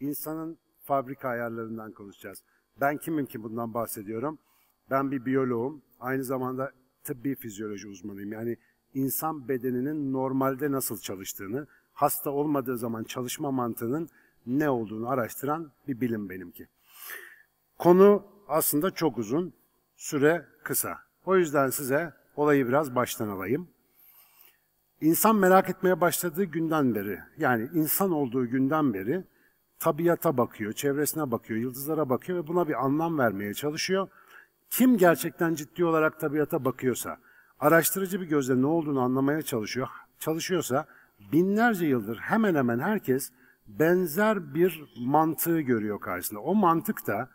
insanın fabrika ayarlarından konuşacağız. Ben kimim ki bundan bahsediyorum? Ben bir biyoloğum. Aynı zamanda tıbbi fizyoloji uzmanıyım. Yani insan bedeninin normalde nasıl çalıştığını, hasta olmadığı zaman çalışma mantığının ne olduğunu araştıran bir bilim benimki. Konu aslında çok uzun, süre kısa. O yüzden size olayı biraz baştan alayım. İnsan merak etmeye başladığı günden beri, yani insan olduğu günden beri tabiata bakıyor, çevresine bakıyor, yıldızlara bakıyor ve buna bir anlam vermeye çalışıyor. Kim gerçekten ciddi olarak tabiata bakıyorsa, araştırıcı bir gözle ne olduğunu anlamaya çalışıyor, çalışıyorsa binlerce yıldır hemen hemen herkes benzer bir mantığı görüyor karşısında. O mantık da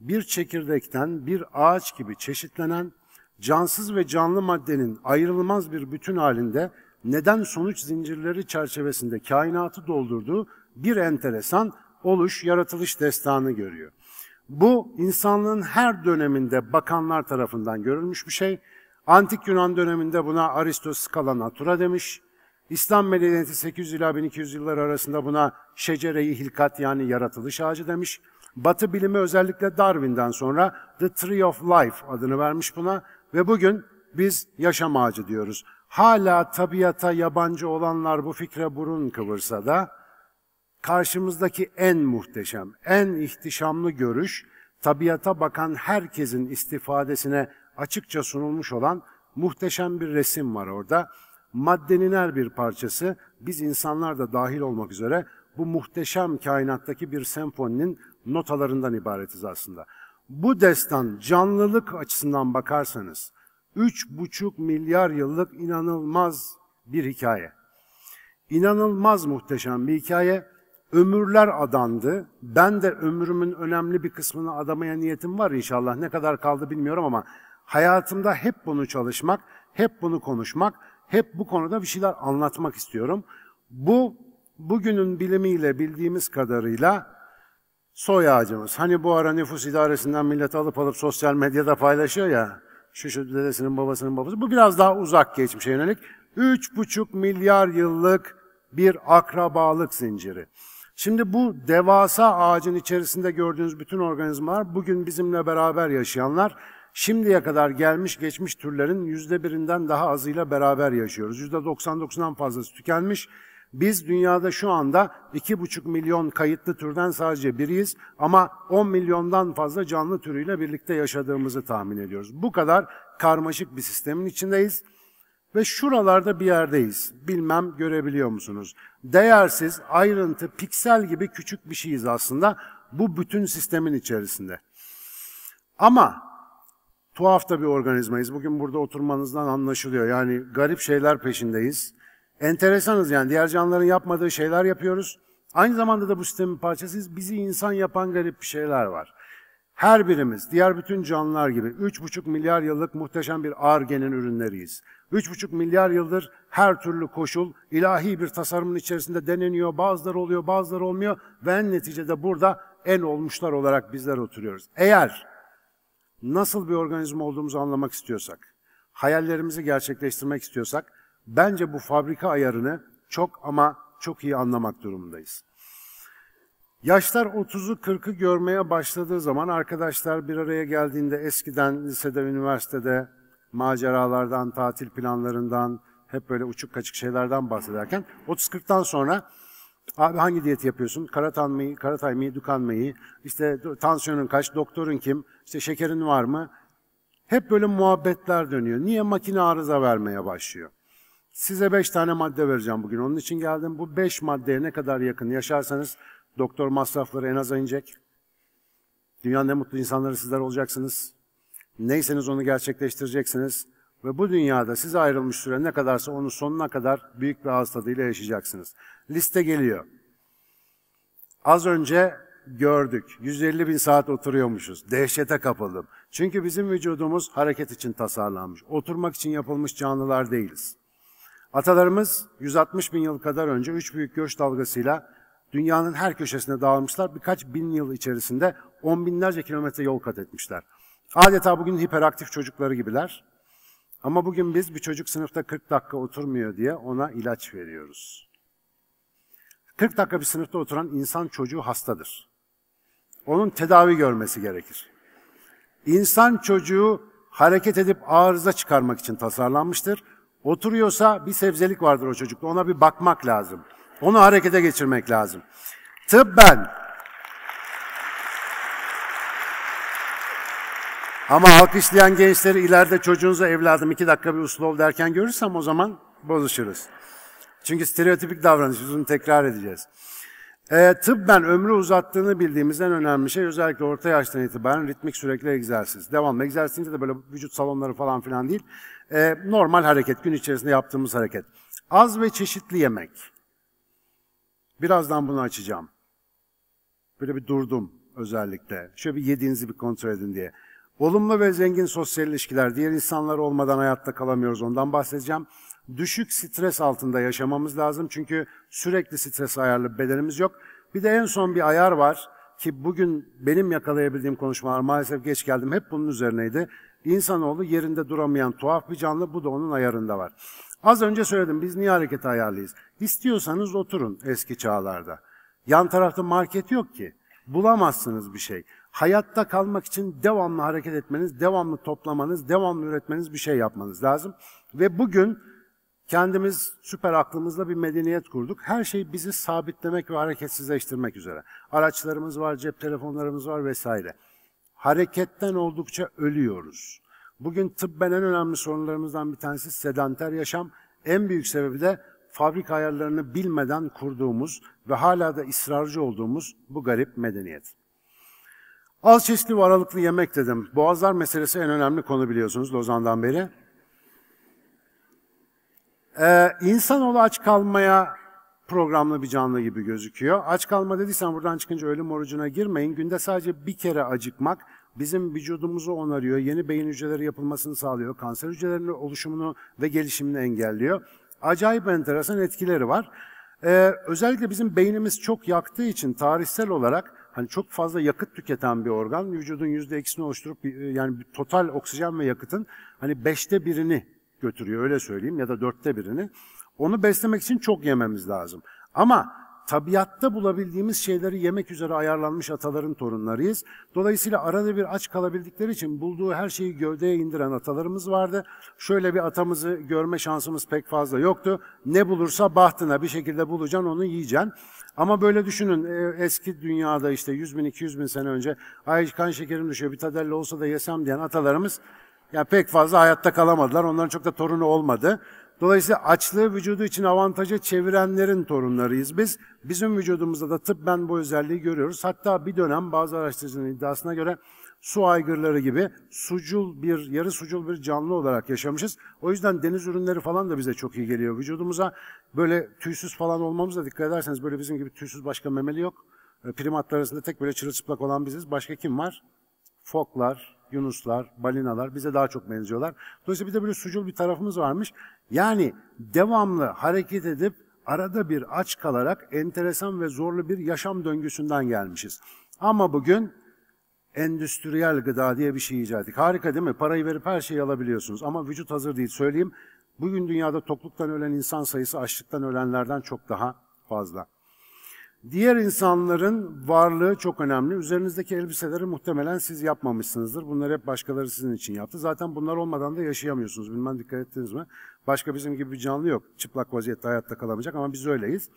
bir çekirdekten bir ağaç gibi çeşitlenen cansız ve canlı maddenin ayrılmaz bir bütün halinde neden sonuç zincirleri çerçevesinde kainatı doldurduğu bir enteresan oluş, yaratılış destanı görüyor. Bu insanlığın her döneminde bakanlar tarafından görülmüş bir şey. Antik Yunan döneminde buna Aristo Scala Natura demiş. İslam medeniyeti 800 ila 1200 yıllar arasında buna şecereyi hilkat yani yaratılış ağacı demiş. Batı bilimi özellikle Darwin'den sonra The Tree of Life adını vermiş buna ve bugün biz yaşam ağacı diyoruz. Hala tabiata yabancı olanlar bu fikre burun kıvırsa da Karşımızdaki en muhteşem, en ihtişamlı görüş, tabiata bakan herkesin istifadesine açıkça sunulmuş olan muhteşem bir resim var orada. Maddenin her bir parçası, biz insanlar da dahil olmak üzere bu muhteşem kainattaki bir senfoninin notalarından ibaretiz aslında. Bu destan canlılık açısından bakarsanız 3,5 milyar yıllık inanılmaz bir hikaye. İnanılmaz muhteşem bir hikaye. Ömürler adandı. Ben de ömrümün önemli bir kısmını adamaya niyetim var inşallah. Ne kadar kaldı bilmiyorum ama hayatımda hep bunu çalışmak, hep bunu konuşmak, hep bu konuda bir şeyler anlatmak istiyorum. Bu bugünün bilimiyle bildiğimiz kadarıyla soy ağacımız. Hani bu ara nüfus idaresinden millet alıp alıp sosyal medyada paylaşıyor ya. Şu şu dedesinin babasının babası. Bu biraz daha uzak geçmişe yönelik. 3,5 milyar yıllık bir akrabalık zinciri. Şimdi bu devasa ağacın içerisinde gördüğünüz bütün organizmalar bugün bizimle beraber yaşayanlar şimdiye kadar gelmiş geçmiş türlerin yüzde birinden daha azıyla beraber yaşıyoruz. Yüzde 99'dan fazlası tükenmiş. Biz dünyada şu anda 2,5 milyon kayıtlı türden sadece biriyiz ama 10 milyondan fazla canlı türüyle birlikte yaşadığımızı tahmin ediyoruz. Bu kadar karmaşık bir sistemin içindeyiz. Ve şuralarda bir yerdeyiz. Bilmem görebiliyor musunuz? Değersiz, ayrıntı, piksel gibi küçük bir şeyiz aslında. Bu bütün sistemin içerisinde. Ama tuhaf da bir organizmayız. Bugün burada oturmanızdan anlaşılıyor. Yani garip şeyler peşindeyiz. Enteresanız yani diğer canlıların yapmadığı şeyler yapıyoruz. Aynı zamanda da bu sistemin parçasıyız. Bizi insan yapan garip bir şeyler var. Her birimiz diğer bütün canlılar gibi 3,5 milyar yıllık muhteşem bir argenin ürünleriyiz. 3,5 milyar yıldır her türlü koşul ilahi bir tasarımın içerisinde deneniyor, bazıları oluyor, bazıları olmuyor ve en neticede burada en olmuşlar olarak bizler oturuyoruz. Eğer nasıl bir organizma olduğumuzu anlamak istiyorsak, hayallerimizi gerçekleştirmek istiyorsak, bence bu fabrika ayarını çok ama çok iyi anlamak durumundayız. Yaşlar 30'u 40'ı görmeye başladığı zaman arkadaşlar bir araya geldiğinde eskiden lisede, üniversitede maceralardan, tatil planlarından, hep böyle uçuk kaçık şeylerden bahsederken 30-40'tan sonra abi hangi diyet yapıyorsun? Karatan mı, karatay mı, dukan mı? İşte tansiyonun kaç, doktorun kim, işte şekerin var mı? Hep böyle muhabbetler dönüyor. Niye makine arıza vermeye başlıyor? Size beş tane madde vereceğim bugün. Onun için geldim. Bu beş maddeye ne kadar yakın yaşarsanız Doktor masrafları en aza inecek. Dünyanın en mutlu insanları sizler olacaksınız. Neyseniz onu gerçekleştireceksiniz. Ve bu dünyada size ayrılmış süre ne kadarsa onu sonuna kadar büyük bir ağız tadıyla yaşayacaksınız. Liste geliyor. Az önce gördük. 150 bin saat oturuyormuşuz. Dehşete kapıldım. Çünkü bizim vücudumuz hareket için tasarlanmış. Oturmak için yapılmış canlılar değiliz. Atalarımız 160 bin yıl kadar önce üç büyük göç dalgasıyla Dünyanın her köşesine dağılmışlar. Birkaç bin yıl içerisinde on binlerce kilometre yol kat etmişler. Adeta bugün hiperaktif çocukları gibiler. Ama bugün biz bir çocuk sınıfta 40 dakika oturmuyor diye ona ilaç veriyoruz. 40 dakika bir sınıfta oturan insan çocuğu hastadır. Onun tedavi görmesi gerekir. İnsan çocuğu hareket edip arıza çıkarmak için tasarlanmıştır. Oturuyorsa bir sebzelik vardır o çocukta. Ona bir bakmak lazım. Onu harekete geçirmek lazım. Tıbben Ama alkışlayan gençleri ileride çocuğunuza evladım iki dakika bir usul ol derken görürsem o zaman bozuşuruz. Çünkü stereotipik davranış, uzun tekrar edeceğiz. E, ee, tıbben ömrü uzattığını bildiğimiz en önemli şey özellikle orta yaştan itibaren ritmik sürekli egzersiz. Devamlı egzersizde de böyle vücut salonları falan filan değil. E, normal hareket, gün içerisinde yaptığımız hareket. Az ve çeşitli yemek. Birazdan bunu açacağım. Böyle bir durdum özellikle. Şöyle bir yediğinizi bir kontrol edin diye. Olumlu ve zengin sosyal ilişkiler, diğer insanlar olmadan hayatta kalamıyoruz ondan bahsedeceğim. Düşük stres altında yaşamamız lazım çünkü sürekli stres ayarlı bedenimiz yok. Bir de en son bir ayar var ki bugün benim yakalayabildiğim konuşmalar maalesef geç geldim hep bunun üzerineydi. İnsanoğlu yerinde duramayan tuhaf bir canlı bu da onun ayarında var. Az önce söyledim biz niye hareket ayarlıyız? İstiyorsanız oturun eski çağlarda. Yan tarafta market yok ki. Bulamazsınız bir şey. Hayatta kalmak için devamlı hareket etmeniz, devamlı toplamanız, devamlı üretmeniz bir şey yapmanız lazım. Ve bugün kendimiz süper aklımızla bir medeniyet kurduk. Her şey bizi sabitlemek ve hareketsizleştirmek üzere. Araçlarımız var, cep telefonlarımız var vesaire. Hareketten oldukça ölüyoruz. Bugün tıbben en önemli sorunlarımızdan bir tanesi sedanter yaşam. En büyük sebebi de fabrika ayarlarını bilmeden kurduğumuz ve hala da ısrarcı olduğumuz bu garip medeniyet. Az çeşitli ve aralıklı yemek dedim. Boğazlar meselesi en önemli konu biliyorsunuz Lozan'dan beri. Ee, insanoğlu aç kalmaya programlı bir canlı gibi gözüküyor. Aç kalma dediysen buradan çıkınca ölüm orucuna girmeyin. Günde sadece bir kere acıkmak bizim vücudumuzu onarıyor, yeni beyin hücreleri yapılmasını sağlıyor, kanser hücrelerinin oluşumunu ve gelişimini engelliyor. Acayip enteresan etkileri var. Ee, özellikle bizim beynimiz çok yaktığı için tarihsel olarak hani çok fazla yakıt tüketen bir organ vücudun yüzde ikisini oluşturup e, yani total oksijen ve yakıtın hani beşte birini götürüyor öyle söyleyeyim ya da dörtte birini. Onu beslemek için çok yememiz lazım. Ama tabiatta bulabildiğimiz şeyleri yemek üzere ayarlanmış ataların torunlarıyız. Dolayısıyla arada bir aç kalabildikleri için bulduğu her şeyi gövdeye indiren atalarımız vardı. Şöyle bir atamızı görme şansımız pek fazla yoktu. Ne bulursa bahtına bir şekilde bulacaksın onu yiyeceksin. Ama böyle düşünün e, eski dünyada işte 100 bin 200 bin sene önce ay kan şekerim düşüyor bir tadelle olsa da yesem diyen atalarımız ya yani pek fazla hayatta kalamadılar. Onların çok da torunu olmadı. Dolayısıyla açlığı vücudu için avantaja çevirenlerin torunlarıyız biz. Bizim vücudumuzda da tıbben bu özelliği görüyoruz. Hatta bir dönem bazı araştırıcının iddiasına göre su aygırları gibi sucul bir, yarı sucul bir canlı olarak yaşamışız. O yüzden deniz ürünleri falan da bize çok iyi geliyor vücudumuza. Böyle tüysüz falan olmamıza dikkat ederseniz böyle bizim gibi tüysüz başka memeli yok. Primatlar arasında tek böyle çırılçıplak olan biziz. Başka kim var? Foklar, yunuslar, balinalar bize daha çok benziyorlar. Dolayısıyla bir de böyle sucul bir tarafımız varmış. Yani devamlı hareket edip arada bir aç kalarak enteresan ve zorlu bir yaşam döngüsünden gelmişiz. Ama bugün endüstriyel gıda diye bir şey icat ettik. Harika değil mi? Parayı verip her şeyi alabiliyorsunuz ama vücut hazır değil. Söyleyeyim, bugün dünyada tokluktan ölen insan sayısı açlıktan ölenlerden çok daha fazla. Diğer insanların varlığı çok önemli. Üzerinizdeki elbiseleri muhtemelen siz yapmamışsınızdır. Bunları hep başkaları sizin için yaptı. Zaten bunlar olmadan da yaşayamıyorsunuz. Bilmem dikkat ettiniz mi? Başka bizim gibi bir canlı yok. Çıplak vaziyette hayatta kalamayacak ama biz öyleyiz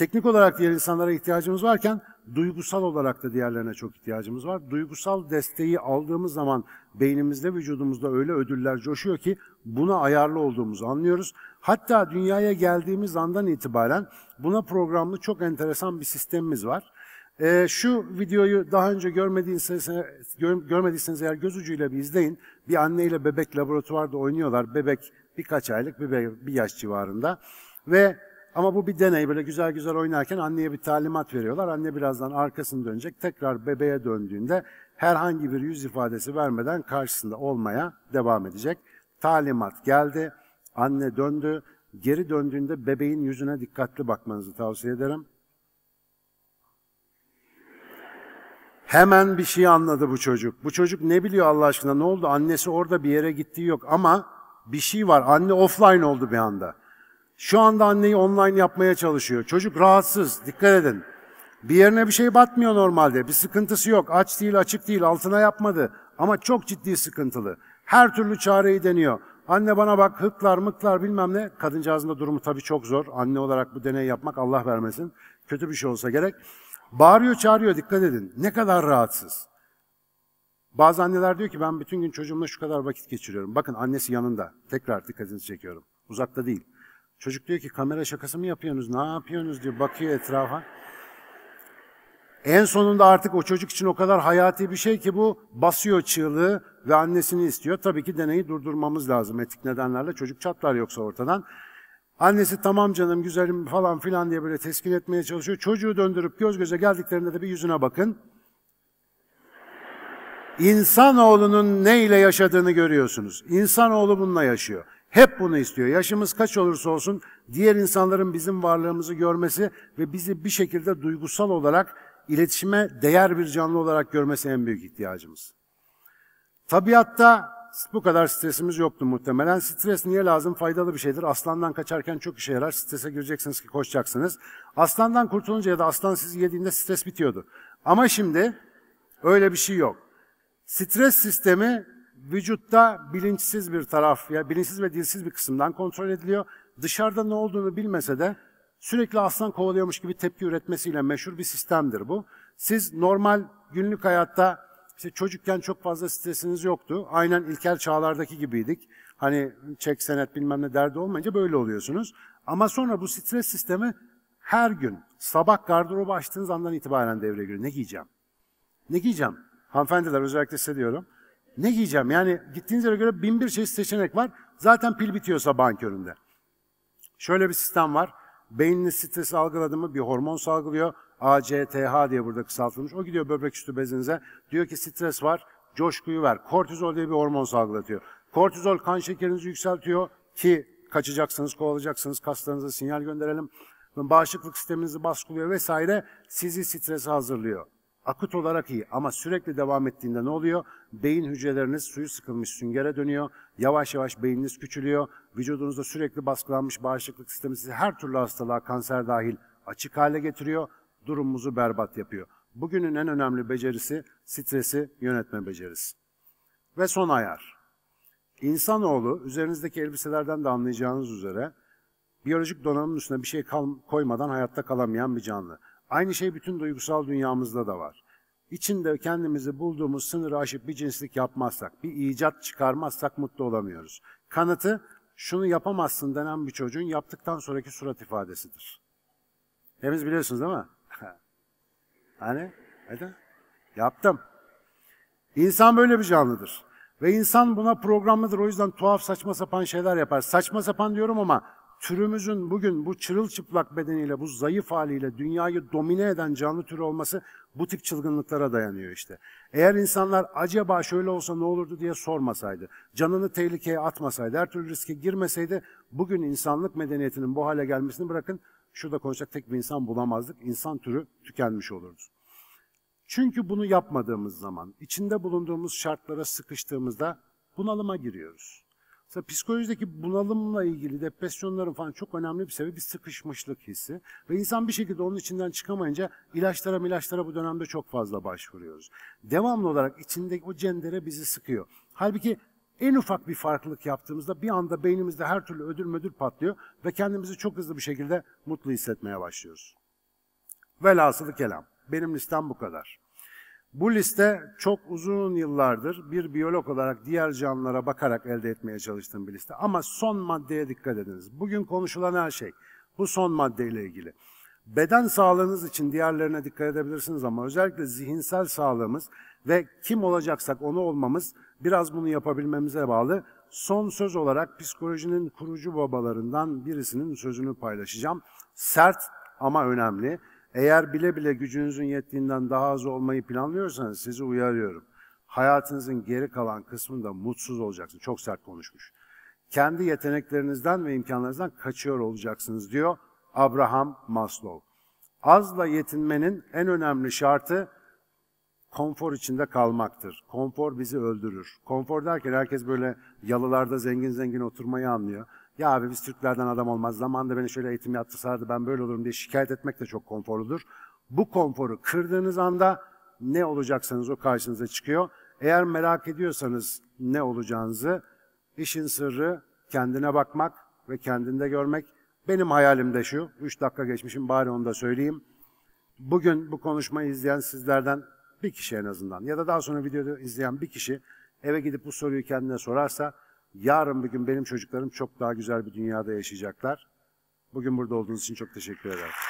teknik olarak diğer insanlara ihtiyacımız varken duygusal olarak da diğerlerine çok ihtiyacımız var. Duygusal desteği aldığımız zaman beynimizde, vücudumuzda öyle ödüller coşuyor ki buna ayarlı olduğumuzu anlıyoruz. Hatta dünyaya geldiğimiz andan itibaren buna programlı çok enteresan bir sistemimiz var. Ee, şu videoyu daha önce görmediyseniz, gör, görmediyseniz eğer göz ucuyla bir izleyin. Bir anne ile bebek laboratuvarda oynuyorlar. Bebek birkaç aylık, bebek bir yaş civarında. Ve ama bu bir deney böyle güzel güzel oynarken anneye bir talimat veriyorlar. Anne birazdan arkasını dönecek. Tekrar bebeğe döndüğünde herhangi bir yüz ifadesi vermeden karşısında olmaya devam edecek. Talimat geldi. Anne döndü. Geri döndüğünde bebeğin yüzüne dikkatli bakmanızı tavsiye ederim. Hemen bir şey anladı bu çocuk. Bu çocuk ne biliyor Allah aşkına ne oldu? Annesi orada bir yere gitti yok ama bir şey var. Anne offline oldu bir anda. Şu anda anneyi online yapmaya çalışıyor. Çocuk rahatsız. Dikkat edin. Bir yerine bir şey batmıyor normalde. Bir sıkıntısı yok. Aç değil, açık değil. Altına yapmadı. Ama çok ciddi sıkıntılı. Her türlü çareyi deniyor. Anne bana bak hıklar mıklar bilmem ne. Kadıncağızın da durumu tabii çok zor. Anne olarak bu deney yapmak Allah vermesin. Kötü bir şey olsa gerek. Bağırıyor çağırıyor dikkat edin. Ne kadar rahatsız. Bazı anneler diyor ki ben bütün gün çocuğumla şu kadar vakit geçiriyorum. Bakın annesi yanında. Tekrar dikkatinizi çekiyorum. Uzakta değil. Çocuk diyor ki kamera şakası mı yapıyorsunuz? Ne yapıyorsunuz diyor. Bakıyor etrafa. En sonunda artık o çocuk için o kadar hayati bir şey ki bu basıyor çığlığı ve annesini istiyor. Tabii ki deneyi durdurmamız lazım etik nedenlerle. Çocuk çatlar yoksa ortadan. Annesi tamam canım güzelim falan filan diye böyle teskin etmeye çalışıyor. Çocuğu döndürüp göz göze geldiklerinde de bir yüzüne bakın. İnsanoğlunun ne ile yaşadığını görüyorsunuz. İnsanoğlu bununla yaşıyor. Hep bunu istiyor. Yaşımız kaç olursa olsun diğer insanların bizim varlığımızı görmesi ve bizi bir şekilde duygusal olarak iletişime değer bir canlı olarak görmesi en büyük ihtiyacımız. Tabiatta bu kadar stresimiz yoktu muhtemelen. Stres niye lazım? Faydalı bir şeydir. Aslandan kaçarken çok işe yarar. Strese gireceksiniz ki koşacaksınız. Aslandan kurtulunca ya da aslan sizi yediğinde stres bitiyordu. Ama şimdi öyle bir şey yok. Stres sistemi vücutta bilinçsiz bir taraf, ya bilinçsiz ve dilsiz bir kısımdan kontrol ediliyor. Dışarıda ne olduğunu bilmese de sürekli aslan kovalıyormuş gibi tepki üretmesiyle meşhur bir sistemdir bu. Siz normal günlük hayatta işte çocukken çok fazla stresiniz yoktu. Aynen ilkel çağlardaki gibiydik. Hani çek senet bilmem ne derdi olmayınca böyle oluyorsunuz. Ama sonra bu stres sistemi her gün sabah gardırobu açtığınız andan itibaren devreye giriyor. Ne giyeceğim? Ne giyeceğim? Hanımefendiler özellikle size diyorum. Ne giyeceğim? Yani gittiğiniz yere göre bin bir şey seçenek var. Zaten pil bitiyorsa banköründe. Şöyle bir sistem var. Beyniniz stresi algıladı mı bir hormon salgılıyor. ACTH diye burada kısaltılmış. O gidiyor böbrek üstü bezinize. Diyor ki stres var, coşkuyu ver. Kortizol diye bir hormon salgılatıyor. Kortizol kan şekerinizi yükseltiyor ki kaçacaksınız, kovalayacaksınız, kaslarınıza sinyal gönderelim. Bağışıklık sisteminizi baskılıyor vesaire sizi strese hazırlıyor. Akut olarak iyi ama sürekli devam ettiğinde ne oluyor? Beyin hücreleriniz suyu sıkılmış süngere dönüyor. Yavaş yavaş beyniniz küçülüyor. Vücudunuzda sürekli baskılanmış bağışıklık sistemi sizi her türlü hastalığa, kanser dahil açık hale getiriyor. Durumumuzu berbat yapıyor. Bugünün en önemli becerisi stresi yönetme becerisi. Ve son ayar. İnsanoğlu üzerinizdeki elbiselerden de anlayacağınız üzere biyolojik donanımın üstüne bir şey koymadan hayatta kalamayan bir canlı. Aynı şey bütün duygusal dünyamızda da var. İçinde kendimizi bulduğumuz sınırı aşıp bir cinslik yapmazsak, bir icat çıkarmazsak mutlu olamıyoruz. Kanıtı şunu yapamazsın denen bir çocuğun yaptıktan sonraki surat ifadesidir. Hepiniz biliyorsunuz değil mi? hani? Hadi. Yaptım. İnsan böyle bir canlıdır. Ve insan buna programlıdır. O yüzden tuhaf saçma sapan şeyler yapar. Saçma sapan diyorum ama türümüzün bugün bu çırılçıplak bedeniyle, bu zayıf haliyle dünyayı domine eden canlı türü olması bu tip çılgınlıklara dayanıyor işte. Eğer insanlar acaba şöyle olsa ne olurdu diye sormasaydı, canını tehlikeye atmasaydı, her türlü riske girmeseydi bugün insanlık medeniyetinin bu hale gelmesini bırakın şurada konuşacak tek bir insan bulamazdık. İnsan türü tükenmiş olurdu. Çünkü bunu yapmadığımız zaman, içinde bulunduğumuz şartlara sıkıştığımızda bunalıma giriyoruz. Mesela psikolojideki bunalımla ilgili depresyonların falan çok önemli bir sebebi bir sıkışmışlık hissi. Ve insan bir şekilde onun içinden çıkamayınca ilaçlara ilaçlara bu dönemde çok fazla başvuruyoruz. Devamlı olarak içindeki o cendere bizi sıkıyor. Halbuki en ufak bir farklılık yaptığımızda bir anda beynimizde her türlü ödül müdür patlıyor ve kendimizi çok hızlı bir şekilde mutlu hissetmeye başlıyoruz. Velhasılı kelam. Benim listem bu kadar. Bu liste çok uzun yıllardır bir biyolog olarak diğer canlılara bakarak elde etmeye çalıştığım bir liste. Ama son maddeye dikkat ediniz. Bugün konuşulan her şey bu son maddeyle ilgili. Beden sağlığınız için diğerlerine dikkat edebilirsiniz ama özellikle zihinsel sağlığımız ve kim olacaksak onu olmamız biraz bunu yapabilmemize bağlı. Son söz olarak psikolojinin kurucu babalarından birisinin sözünü paylaşacağım. Sert ama önemli. Eğer bile bile gücünüzün yettiğinden daha az olmayı planlıyorsanız sizi uyarıyorum. Hayatınızın geri kalan kısmında mutsuz olacaksınız. Çok sert konuşmuş. Kendi yeteneklerinizden ve imkanlarınızdan kaçıyor olacaksınız diyor Abraham Maslow. Azla yetinmenin en önemli şartı konfor içinde kalmaktır. Konfor bizi öldürür. Konfor derken herkes böyle yalılarda zengin zengin oturmayı anlıyor. Ya abi biz Türklerden adam olmaz. Zamanında beni şöyle eğitim yaptı ben böyle olurum diye şikayet etmek de çok konforludur. Bu konforu kırdığınız anda ne olacaksanız o karşınıza çıkıyor. Eğer merak ediyorsanız ne olacağınızı işin sırrı kendine bakmak ve kendinde görmek. Benim hayalim de şu, 3 dakika geçmişim bari onu da söyleyeyim. Bugün bu konuşmayı izleyen sizlerden bir kişi en azından ya da daha sonra videoda izleyen bir kişi eve gidip bu soruyu kendine sorarsa Yarın bir gün benim çocuklarım çok daha güzel bir dünyada yaşayacaklar. Bugün burada olduğunuz için çok teşekkür ederim.